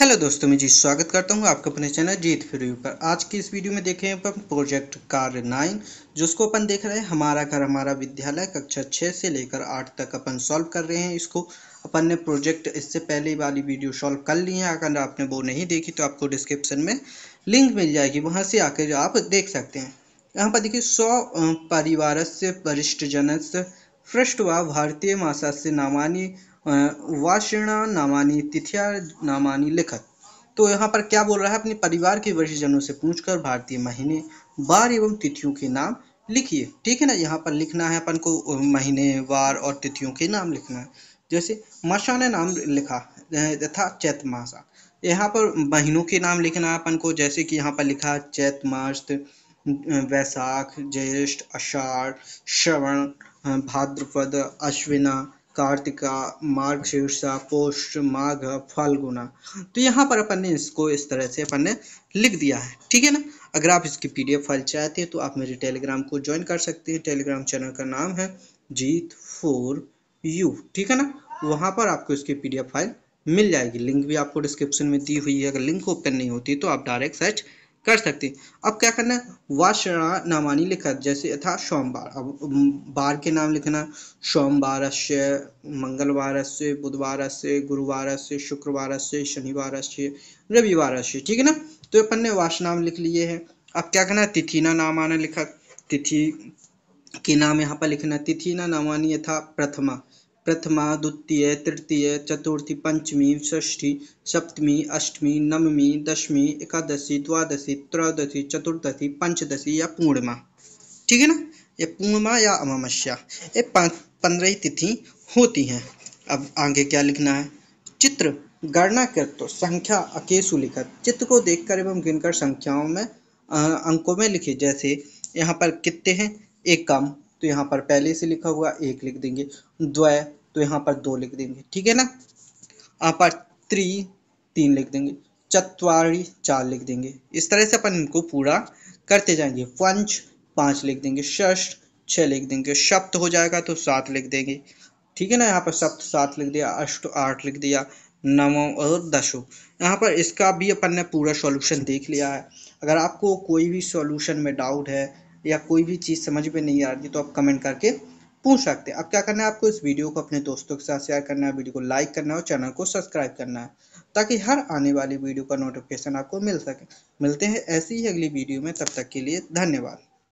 hello दोस्तों मैं जी स्वागत करता हूं आपके अपने चैनल जीत फिर पर आज की इस वीडियो में देखें अपन प्रोजेक्ट कार्य नाइन जिसको अपन देख रहे हैं हमारा घर हमारा विद्यालय कक्षा छः से लेकर आठ तक अपन सॉल्व कर रहे हैं इसको अपन ने प्रोजेक्ट इससे पहले वाली वीडियो सॉल्व कर ली है अगर आपने वो नहीं देखी तो आपको डिस्क्रिप्शन में लिंक मिल जाएगी वहाँ से आकर आप देख सकते हैं यहाँ पर देखिए सौ परिवार से वरिष्ठ जनस्य पृष्ठ व भारतीय भाषा से नामानी वाषिणा नामानी तिथिया नामानी लिखत तो यहाँ पर क्या बोल रहा है अपने परिवार के वर्षजनों से पूछकर भारतीय महीने बार एवं तिथियों के नाम लिखिए ठीक है ना यहाँ पर लिखना है अपन को महीने वार और तिथियों के नाम लिखना है जैसे मशा ने नाम लिखा यथा चैत मासा यहाँ पर महीनों के नाम लिखना है अपन को जैसे कि यहाँ पर लिखा चैत मास वैशाख ज्येष्ठ अषाढ़ श्रवण भाद्रपद अश्विना कार्तिका मार्ग शीर्षा पोष माघ फाल्गुना तो यहाँ पर अपन ने इसको इस तरह से अपन ने लिख दिया है ठीक है ना अगर आप इसकी पीडीएफ फाइल चाहते हैं तो आप मेरे टेलीग्राम को ज्वाइन कर सकते हैं टेलीग्राम चैनल का नाम है जीत फोर यू ठीक है ना वहाँ पर आपको इसकी पीडीएफ फाइल मिल जाएगी लिंक भी आपको डिस्क्रिप्शन में दी हुई है अगर लिंक ओपन नहीं होती तो आप डायरेक्ट सर्च कर सकते हैं अब क्या करना है वाशरा नामानी लिखा जैसे था सोमवार अब बार के नाम लिखना सोमवार से मंगलवार से बुधवार से गुरुवार से शुक्रवार से शनिवार से रविवार से ठीक है ना तो अपन ने वाश नाम लिख लिए हैं अब क्या करना है तिथि ना नामाना लिखा तिथि के नाम यहाँ पर लिखना तिथि ना नामानी यथा प्रथमा प्रथमा द्वितीय तृतीय चतुर्थी पंचमी षष्ठी सप्तमी अष्टमी नवमी दसवीं एकादशी द्वादशी त्रयोदशी चतुर्दशी पंचदशी या पूर्णिमा ठीक है ना ये पूर्णिमा या अमावस्या ये पंद्रह तिथि होती हैं अब आगे क्या लिखना है चित्र गणना कर तो संख्या अकेसु लिखा चित्र को देखकर एवं गिनकर संख्याओं में अंकों में लिखे जैसे यहाँ पर कितने हैं एक कम तो यहाँ पर पहले से लिखा हुआ एक लिख देंगे द्वय तो यहाँ पर दो लिख देंगे ठीक है ना यहाँ पर त्री तीन लिख देंगे चतवारी चार लिख देंगे इस तरह से अपन इनको पूरा करते जाएंगे पंच पाँच लिख देंगे षष्ठ छः लिख देंगे सप्त हो जाएगा तो सात लिख देंगे ठीक है ना यहाँ पर सप्त सात लिख दिया अष्ट आठ लिख दिया नव और दसों यहाँ पर इसका भी अपन ने पूरा सॉल्यूशन देख लिया है अगर आपको कोई भी सॉल्यूशन में डाउट है या कोई भी चीज़ समझ में नहीं आ रही तो आप कमेंट करके पूछ सकते हैं अब क्या करना है आपको इस वीडियो को अपने दोस्तों के साथ शेयर करना है वीडियो को लाइक करना है और चैनल को सब्सक्राइब करना है ताकि हर आने वाली वीडियो का नोटिफिकेशन आपको मिल सके मिलते हैं ऐसी ही अगली वीडियो में तब तक के लिए धन्यवाद